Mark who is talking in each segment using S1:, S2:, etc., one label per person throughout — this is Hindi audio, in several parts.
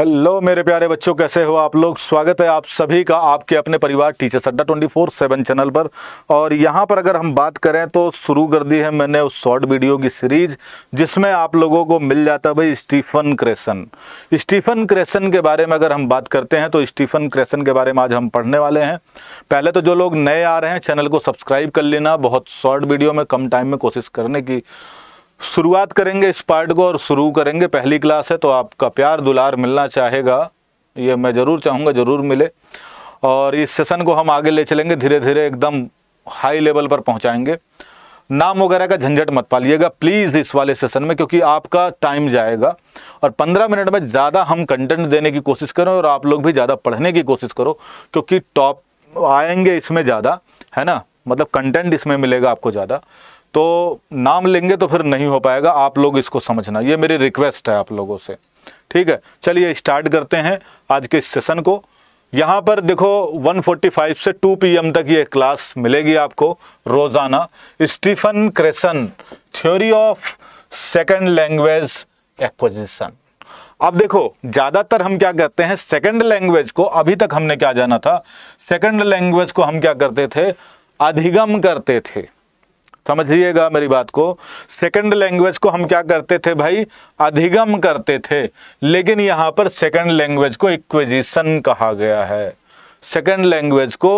S1: हेलो मेरे प्यारे बच्चों कैसे हो आप लोग स्वागत है आप सभी का आपके अपने परिवार टीचर अड्डा ट्वेंटी फोर सेवन चैनल पर और यहाँ पर अगर हम बात करें तो शुरू कर दी है मैंने उस शॉर्ट वीडियो की सीरीज जिसमें आप लोगों को मिल जाता है भाई स्टीफन क्रेसन स्टीफन क्रेसन के बारे में अगर हम बात करते हैं तो स्टीफन क्रेसन के बारे में आज हम पढ़ने वाले हैं पहले तो जो लोग नए आ रहे हैं चैनल को सब्सक्राइब कर लेना बहुत शॉर्ट वीडियो में कम टाइम में कोशिश करने की शुरुआत करेंगे इस पार्ट को और शुरू करेंगे पहली क्लास है तो आपका प्यार दुलार मिलना चाहेगा ये मैं ज़रूर चाहूँगा ज़रूर मिले और इस सेशन को हम आगे ले चलेंगे धीरे धीरे एकदम हाई लेवल पर पहुँचाएँगे नाम वगैरह का झंझट मत पालिएगा प्लीज़ इस वाले सेशन में क्योंकि आपका टाइम जाएगा और 15 मिनट में ज़्यादा हम कंटेंट देने की कोशिश करें और आप लोग भी ज़्यादा पढ़ने की कोशिश करो क्योंकि टॉप आएंगे इसमें ज़्यादा है ना मतलब कंटेंट इसमें मिलेगा आपको ज़्यादा तो नाम लेंगे तो फिर नहीं हो पाएगा आप लोग इसको समझना ये मेरी रिक्वेस्ट है आप लोगों से ठीक है चलिए स्टार्ट करते हैं आज के इस सेशन को यहाँ पर देखो 145 से 2 पीएम तक ये क्लास मिलेगी आपको रोज़ाना Stephen Krashen theory of second language acquisition अब देखो ज़्यादातर हम क्या करते हैं सेकंड लैंग्वेज को अभी तक हमने क्या जाना था सेकंड लैंग्वेज को हम क्या करते थे अधिगम करते थे समझ लीजिएगा मेरी बात को सेकंड लैंग्वेज को हम क्या करते थे भाई अधिगम करते थे लेकिन यहां पर सेकंड लैंग्वेज को इक्वेजिशन कहा गया है सेकंड लैंग्वेज को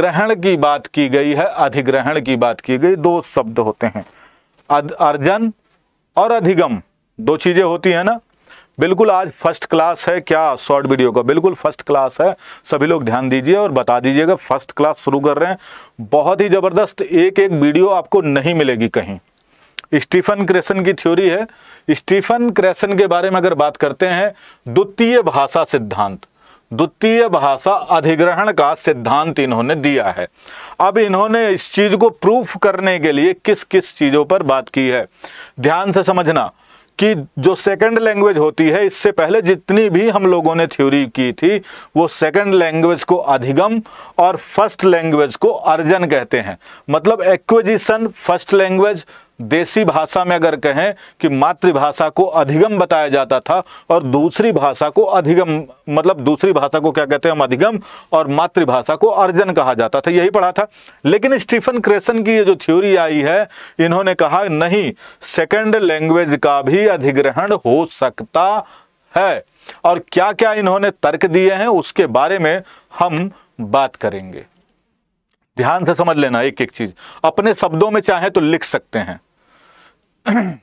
S1: ग्रहण की बात की गई है अधिग्रहण की बात की गई दो शब्द होते हैं अर्जन और अधिगम दो चीज़ें होती हैं ना बिल्कुल आज फर्स्ट क्लास है क्या शॉर्ट वीडियो का बिल्कुल फर्स्ट क्लास है सभी लोग ध्यान दीजिए और बता दीजिएगा फर्स्ट क्लास शुरू कर रहे हैं बहुत ही ज़बरदस्त एक एक वीडियो आपको नहीं मिलेगी कहीं स्टीफन क्रेसन की थ्योरी है स्टीफन क्रेसन के बारे में अगर बात करते हैं द्वितीय भाषा सिद्धांत द्वितीय भाषा अधिग्रहण का सिद्धांत इन्होंने दिया है अब इन्होंने इस चीज़ को प्रूफ करने के लिए किस किस चीज़ों पर बात की है ध्यान से समझना कि जो सेकंड लैंग्वेज होती है इससे पहले जितनी भी हम लोगों ने थ्योरी की थी वो सेकंड लैंग्वेज को अधिगम और फर्स्ट लैंग्वेज को अर्जन कहते हैं मतलब एक्विजिशन फर्स्ट लैंग्वेज देसी भाषा में अगर कहें कि मातृभाषा को अधिगम बताया जाता था और दूसरी भाषा को अधिगम मतलब दूसरी भाषा को क्या कहते हैं हम अधिगम और मातृभाषा को अर्जन कहा जाता था यही पढ़ा था लेकिन स्टीफन क्रेसन की ये जो थ्योरी आई है इन्होंने कहा नहीं सेकेंड लैंग्वेज का भी अधिग्रहण हो सकता है और क्या क्या इन्होंने तर्क दिए हैं उसके बारे में हम बात करेंगे ध्यान से समझ लेना एक एक चीज अपने शब्दों में चाहे तो लिख सकते हैं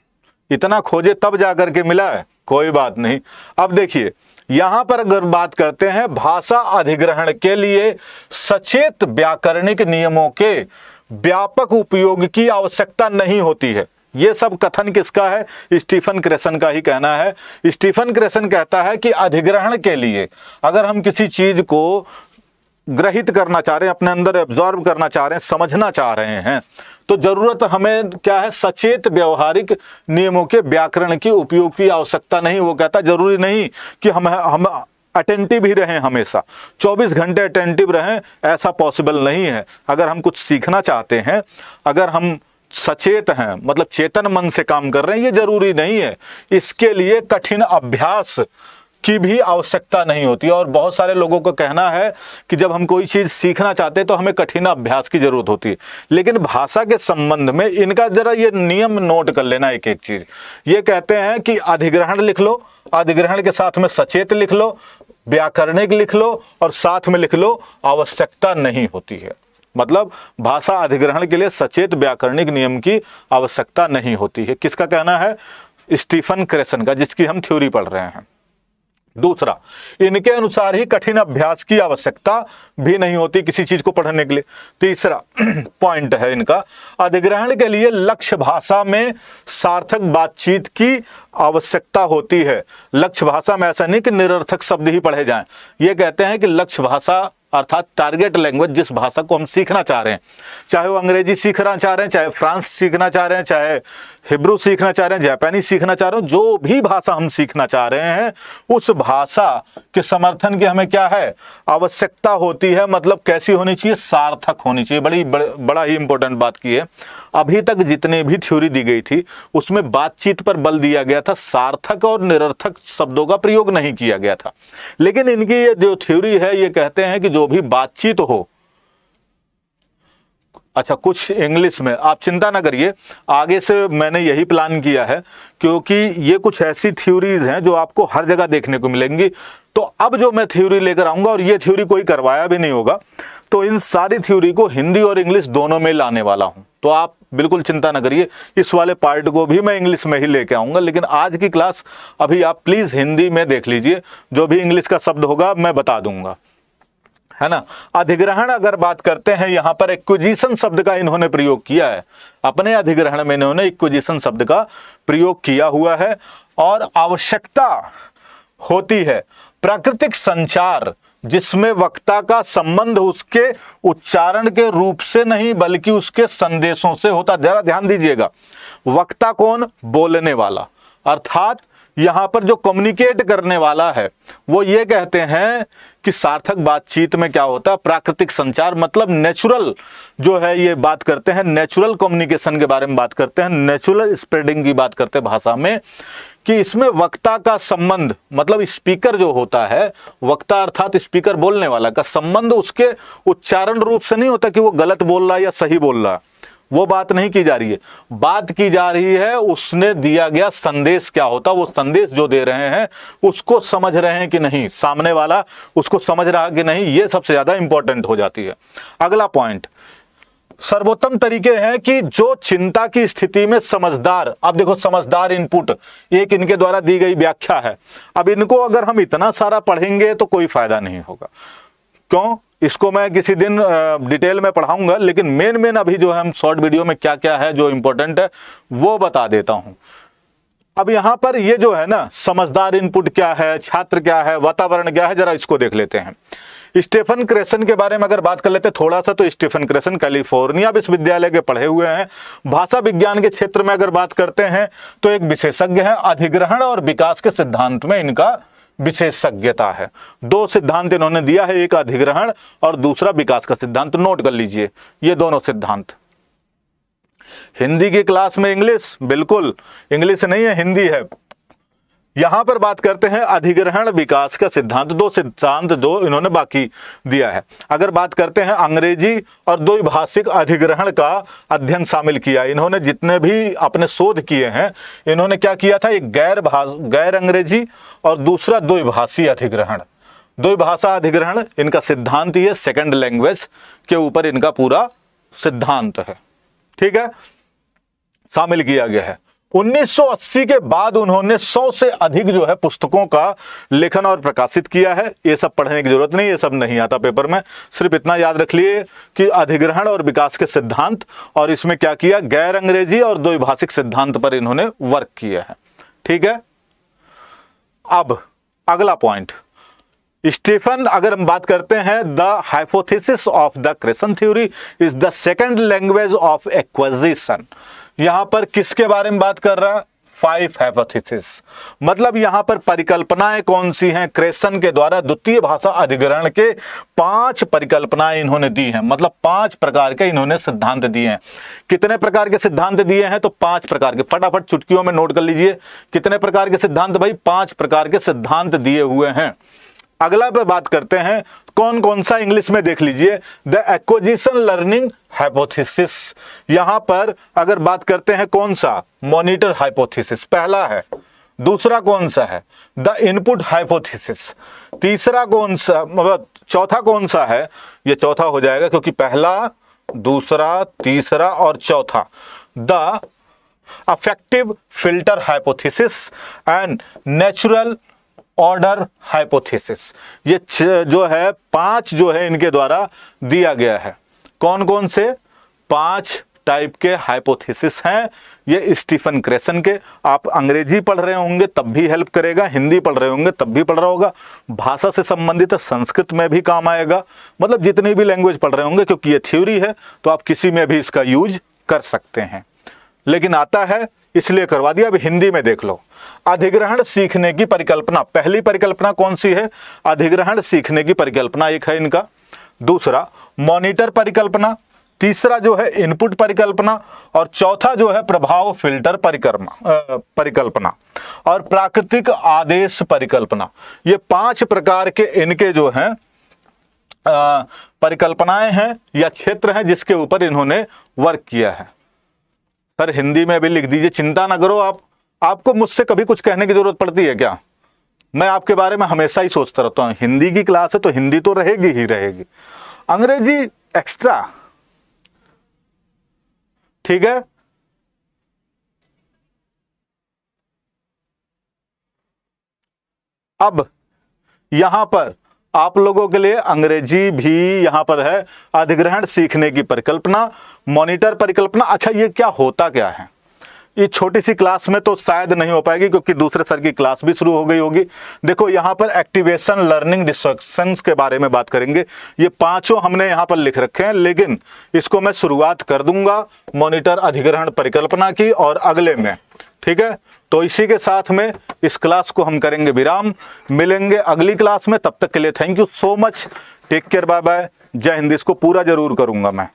S1: इतना खोजे तब जाकर के मिला है कोई बात नहीं अब देखिए यहां पर अगर बात करते हैं भाषा अधिग्रहण के लिए सचेत व्याकरणिक नियमों के व्यापक उपयोग की आवश्यकता नहीं होती है ये सब कथन किसका है स्टीफन क्रेसन का ही कहना है स्टीफन क्रेसन कहता है कि अधिग्रहण के लिए अगर हम किसी चीज को ग्रहित करना चाह रहे हैं अपने अंदर एब्जॉर्व करना चाह रहे हैं समझना चाह रहे हैं तो जरूरत हमें क्या है सचेत व्यवहारिक नियमों के व्याकरण की उपयोग की आवश्यकता नहीं वो कहता जरूरी नहीं कि हम हम अटेंटिव ही रहें हमेशा 24 घंटे अटेंटिव रहें ऐसा पॉसिबल नहीं है अगर हम कुछ सीखना चाहते हैं अगर हम सचेत हैं मतलब चेतन मन से काम कर रहे हैं ये जरूरी नहीं है इसके लिए कठिन अभ्यास की भी आवश्यकता नहीं होती और बहुत सारे लोगों का कहना है कि जब हम कोई चीज़ सीखना चाहते हैं तो हमें कठिन अभ्यास की ज़रूरत होती है लेकिन भाषा के संबंध में इनका ज़रा ये नियम नोट कर लेना एक एक चीज़ ये कहते हैं कि अधिग्रहण लिख लो अधिग्रहण के साथ में सचेत लिख लो व्याकरणिक लिख लो और साथ में लिख लो आवश्यकता नहीं होती है मतलब भाषा अधिग्रहण के लिए सचेत व्याकरणिक नियम की आवश्यकता नहीं होती है किसका कहना है स्टीफन क्रेसन का जिसकी हम थ्योरी पढ़ रहे हैं दूसरा इनके अनुसार ही कठिन अभ्यास की आवश्यकता भी नहीं होती किसी चीज को पढ़ने के लिए तीसरा पॉइंट है इनका अधिग्रहण के लिए लक्ष्य भाषा में सार्थक बातचीत की आवश्यकता होती है लक्ष्य भाषा में ऐसा नहीं कि निरर्थक शब्द ही पढ़े जाएं ये कहते हैं कि लक्ष्य भाषा अर्थात टारगेट लैंग्वेज जिस भाषा को हम सीखना चाह रहे हैं चाहे वो अंग्रेजी सीखना चाह रहे हैं चाहे फ्रांस सीखना चाह रहे हैं चाहे हिब्रू सीखना चाह रहे हैं जापानी सीखना चाह रहे हो जो भी भाषा हम सीखना चाह रहे हैं उस भाषा के समर्थन की हमें क्या है आवश्यकता होती है मतलब कैसी होनी चाहिए सार्थक होनी चाहिए बड़ी बड़, बड़ा ही इंपॉर्टेंट बात की है अभी तक जितनी भी थ्योरी दी गई थी उसमें बातचीत पर बल दिया गया था सार्थक और निरर्थक शब्दों का प्रयोग नहीं किया गया था लेकिन इनकी ये जो थ्योरी है ये कहते हैं कि जो भी बातचीत हो अच्छा कुछ इंग्लिश में आप चिंता ना करिए आगे से मैंने यही प्लान किया है क्योंकि ये कुछ ऐसी थ्योरीज हैं जो आपको हर जगह देखने को मिलेंगी तो अब जो मैं थ्योरी लेकर आऊँगा और ये थ्योरी कोई करवाया भी नहीं होगा तो इन सारी थ्योरी को हिंदी और इंग्लिश दोनों में लाने वाला हूँ तो आप बिल्कुल चिंता ना करिए इस वाले पार्ट को भी मैं इंग्लिश में ही लेके आऊँगा लेकिन आज की क्लास अभी आप प्लीज़ हिंदी में देख लीजिए जो भी इंग्लिश का शब्द होगा मैं बता दूंगा है ना अधिग्रहण अगर बात करते हैं यहां पर इक्विजिशन शब्द का इन्होंने प्रयोग किया है अपने अधिग्रहण में इन्होंने इक्विजिशन शब्द का प्रयोग किया हुआ है और आवश्यकता होती है प्राकृतिक संचार जिसमें वक्ता का संबंध उसके उच्चारण के रूप से नहीं बल्कि उसके संदेशों से होता जरा ध्यान दीजिएगा वक्ता कौन बोलने वाला अर्थात यहां पर जो कम्युनिकेट करने वाला है वो ये कहते हैं कि सार्थक बातचीत में क्या होता है प्राकृतिक संचार मतलब नेचुरल जो है ये बात करते हैं नेचुरल कम्युनिकेशन के बारे में बात करते हैं नेचुरल स्प्रेडिंग की बात करते हैं भाषा में कि इसमें वक्ता का संबंध मतलब स्पीकर जो होता है वक्ता अर्थात स्पीकर बोलने वाला का संबंध उसके उच्चारण रूप से नहीं होता कि वो गलत बोल रहा है या सही बोल रहा है वो बात नहीं की जा रही है बात की जा रही है उसने दिया गया संदेश क्या होता वो संदेश जो दे रहे हैं उसको समझ रहे हैं कि नहीं सामने वाला उसको समझ रहा कि नहीं ये सबसे ज़्यादा इंपॉर्टेंट हो जाती है अगला पॉइंट सर्वोत्तम तरीके हैं कि जो चिंता की स्थिति में समझदार अब देखो समझदार इनपुट एक इनके द्वारा दी गई व्याख्या है अब इनको अगर हम इतना सारा पढ़ेंगे तो कोई फायदा नहीं होगा क्यों इसको मैं किसी दिन डिटेल में पढ़ाऊंगा लेकिन मेन मेन अभी जो है हम शॉर्ट वीडियो में क्या क्या है जो इम्पोर्टेंट है वो बता देता हूं अब यहां पर ये जो है ना समझदार इनपुट क्या है छात्र क्या है वातावरण क्या है जरा इसको देख लेते हैं स्टेफन क्रेसन के बारे में अगर बात कर लेते थोड़ा सा तो स्टीफन क्रेसन कैलिफोर्निया विश्वविद्यालय के पढ़े हुए हैं भाषा विज्ञान के क्षेत्र में अगर बात करते हैं तो एक विशेषज्ञ है अधिग्रहण और विकास के सिद्धांत में इनका विशेषज्ञता है दो सिद्धांत इन्होंने दिया है एक अधिग्रहण और दूसरा विकास का सिद्धांत नोट कर लीजिए ये दोनों सिद्धांत हिंदी की क्लास में इंग्लिश बिल्कुल इंग्लिश नहीं है हिंदी है यहां पर बात करते हैं अधिग्रहण विकास का सिद्धांत दो सिद्धांत जो इन्होंने बाकी दिया है अगर बात करते हैं अंग्रेजी और द्विभाषिक अधिग्रहण का अध्ययन शामिल किया इन्होंने जितने भी अपने शोध किए हैं इन्होंने क्या किया था एक गैर गैर अंग्रेजी और दूसरा द्विभाषी अधिग्रहण द्विभाषा अधिग्रहण इनका सिद्धांत है सेकेंड लैंग्वेज के ऊपर इनका पूरा सिद्धांत है ठीक है शामिल किया गया है 1980 के बाद उन्होंने 100 से अधिक जो है पुस्तकों का लेखन और प्रकाशित किया है ये सब पढ़ने की जरूरत नहीं ये सब नहीं आता पेपर में सिर्फ इतना याद रख लिए कि अधिग्रहण और विकास के सिद्धांत और इसमें क्या किया गैर अंग्रेजी और द्विभाषिक सिद्धांत पर इन्होंने वर्क किया है ठीक है अब अगला पॉइंट स्टीफन अगर हम बात करते हैं the hypothesis of the Krashen theory is the second language of acquisition यहां पर किसके बारे में बात कर रहा है फाइव हाइपोथेसिस मतलब यहां पर परिकल्पनाएं कौन सी हैं क्रेशन के द्वारा द्वितीय भाषा अधिग्रहण के पांच परिकल्पनाएं इन्होंने दी हैं मतलब पांच प्रकार के इन्होंने सिद्धांत दिए हैं कितने प्रकार के सिद्धांत दिए हैं तो पांच प्रकार के फटाफट चुटकियों में नोट कर लीजिए कितने प्रकार के सिद्धांत भाई पांच प्रकार के सिद्धांत दिए हुए हैं अगला पे बात करते हैं कौन कौन सा इंग्लिश में देख लीजिए द एक्विजिशन लर्निंग हाइपोथेसिस यहां पर अगर बात करते हैं कौन सा मॉनिटर हाइपोथेसिस पहला है दूसरा कौन सा है द इनपुट हाइपोथेसिस तीसरा कौन सा मतलब चौथा कौन सा है ये चौथा हो जाएगा क्योंकि पहला दूसरा तीसरा और चौथा the affective filter hypothesis and natural order hypothesis ये जो है पांच जो है इनके द्वारा दिया गया है कौन कौन से पांच टाइप के हाइपोथेसिस हैं ये स्टीफन क्रेसन के आप अंग्रेजी पढ़ रहे होंगे तब भी हेल्प करेगा हिंदी पढ़ रहे होंगे तब भी पढ़ रहा होगा भाषा से संबंधित संस्कृत में भी काम आएगा मतलब जितनी भी लैंग्वेज पढ़ रहे होंगे क्योंकि ये थ्योरी है तो आप किसी में भी इसका यूज कर सकते हैं लेकिन आता है इसलिए करवा दिया अब हिंदी में देख लो अधिग्रहण सीखने की परिकल्पना पहली परिकल्पना कौन सी है अधिग्रहण सीखने की परिकल्पना एक है इनका दूसरा मॉनिटर परिकल्पना तीसरा जो है इनपुट परिकल्पना और चौथा जो है प्रभाव फिल्टर परिक्रमा परिकल्पना और प्राकृतिक आदेश परिकल्पना ये पांच प्रकार के इनके जो है परिकल्पनाएं हैं या क्षेत्र हैं जिसके ऊपर इन्होंने वर्क किया है सर हिंदी में भी लिख दीजिए चिंता ना करो आप आपको मुझसे कभी कुछ कहने की जरूरत पड़ती है क्या मैं आपके बारे में हमेशा ही सोचता रहता हूँ हिंदी की क्लास है तो हिंदी तो रहेगी ही रहेगी अंग्रेजी एक्स्ट्रा ठीक है अब यहां पर आप लोगों के लिए अंग्रेजी भी यहाँ पर है अधिग्रहण सीखने की परिकल्पना मॉनिटर परिकल्पना अच्छा ये क्या होता क्या है ये छोटी सी क्लास में तो शायद नहीं हो पाएगी क्योंकि दूसरे सर की क्लास भी शुरू हो गई होगी देखो यहाँ पर एक्टिवेशन लर्निंग डिस्ट्रक्शन के बारे में बात करेंगे ये पांचों हमने यहां पर लिख रखे हैं लेकिन इसको मैं शुरुआत कर दूंगा मॉनिटर अधिग्रहण परिकल्पना की और अगले में ठीक है तो इसी के साथ में इस क्लास को हम करेंगे विराम मिलेंगे अगली क्लास में तब तक के लिए thank you so much take care bye bye जय हिंद इसको पूरा जरूर करूंगा मैं